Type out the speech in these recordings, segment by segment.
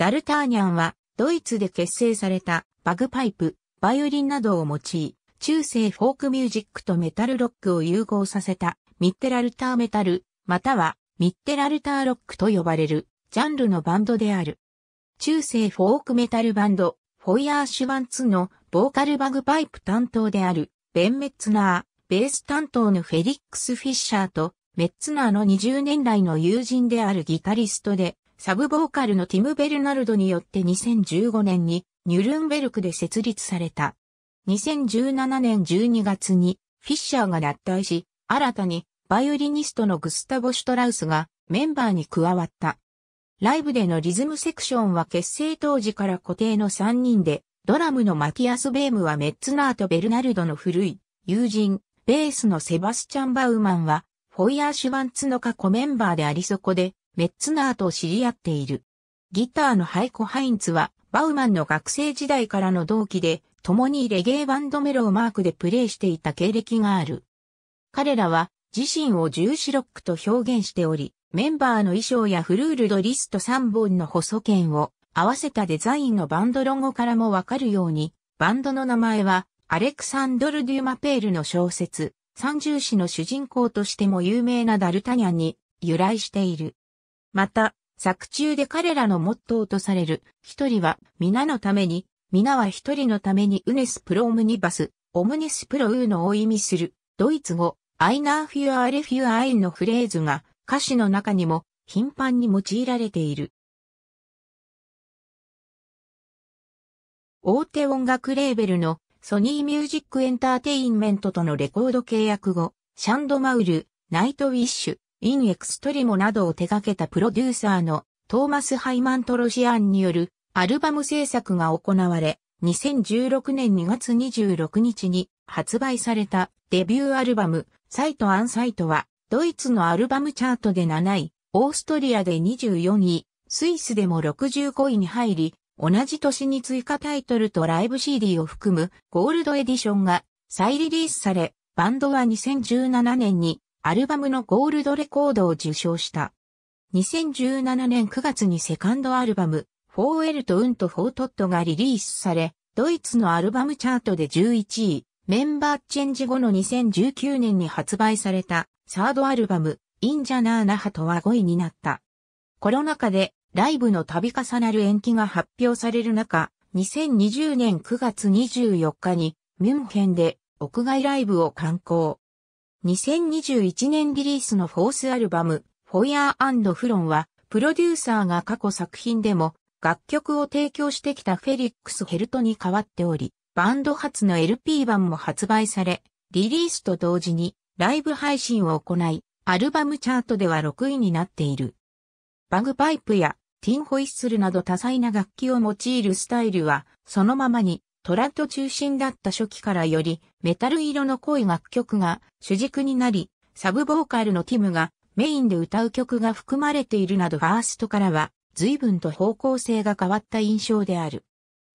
ダルターニャンは、ドイツで結成された、バグパイプ、バイオリンなどを用い、中世フォークミュージックとメタルロックを融合させた、ミッテラルターメタル、または、ミッテラルターロックと呼ばれる、ジャンルのバンドである。中世フォークメタルバンド、フォイヤーシュワンツの、ボーカルバグパイプ担当である、ベン・メッツナー、ベース担当のフェリックス・フィッシャーと、メッツナーの20年来の友人であるギタリストで、サブボーカルのティム・ベルナルドによって2015年にニュルンベルクで設立された。2017年12月にフィッシャーが脱退し、新たにバイオリニストのグスタボ・シュトラウスがメンバーに加わった。ライブでのリズムセクションは結成当時から固定の3人で、ドラムのマティアス・ベームはメッツナーとベルナルドの古い友人、ベースのセバスチャン・バウマンは、フォイヤー・シュワンツの過去メンバーでありそこで、メッツナーと知り合っている。ギターのハイコ・ハインツは、バウマンの学生時代からの同期で、共にレゲエバンドメローマークでプレイしていた経歴がある。彼らは、自身を重視ロックと表現しており、メンバーの衣装やフルールドリスト3本の細剣を合わせたデザインのバンドロゴからもわかるように、バンドの名前は、アレクサンドル・デュマペールの小説、三重詩の主人公としても有名なダルタニャンに由来している。また、作中で彼らのモットーとされる、一人は皆のために、皆は一人のためにウネスプロオムニバス、オムネスプロウーのを意味する、ドイツ語、アイナーフュアーレフュアーインのフレーズが歌詞の中にも頻繁に用いられている。大手音楽レーベルのソニーミュージックエンターテインメントとのレコード契約後、シャンドマウル、ナイトウィッシュ、インエクストリモなどを手掛けたプロデューサーのトーマス・ハイマントロシアンによるアルバム制作が行われ、2016年2月26日に発売されたデビューアルバム、サイト・アンサイトは、ドイツのアルバムチャートで7位、オーストリアで24位、スイスでも65位に入り、同じ年に追加タイトルとライブ CD を含むゴールドエディションが再リリースされ、バンドは2017年にアルバムのゴールドレコードを受賞した。2017年9月にセカンドアルバム、フォーエルト・ウント・フォートットがリリースされ、ドイツのアルバムチャートで11位、メンバーチェンジ後の2019年に発売されたサードアルバム、インジャナーナハとは5位になった。コロナ禍でライブの度重なる延期が発表される中、2020年9月24日にミュンヘンで屋外ライブを観光。2021年リリースのフォースアルバム、フォイヤーフロンは、プロデューサーが過去作品でも楽曲を提供してきたフェリックス・ヘルトに変わっており、バンド初の LP 版も発売され、リリースと同時にライブ配信を行い、アルバムチャートでは6位になっている。バグパイプやティンホイッスルなど多彩な楽器を用いるスタイルは、そのままにトラッド中心だった初期からより、メタル色の濃い楽曲が主軸になり、サブボーカルのティムがメインで歌う曲が含まれているなどファーストからは随分と方向性が変わった印象である。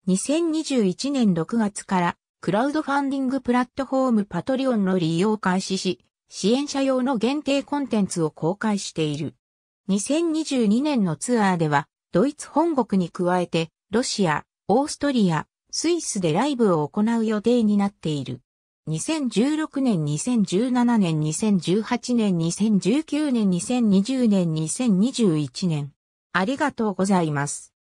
2021年6月からクラウドファンディングプラットフォームパトリオンの利用を開始し、支援者用の限定コンテンツを公開している。2022年のツアーでは、ドイツ本国に加えて、ロシア、オーストリア、スイスでライブを行う予定になっている。2016年、2017年、2018年、2019年、2020年、2021年。ありがとうございます。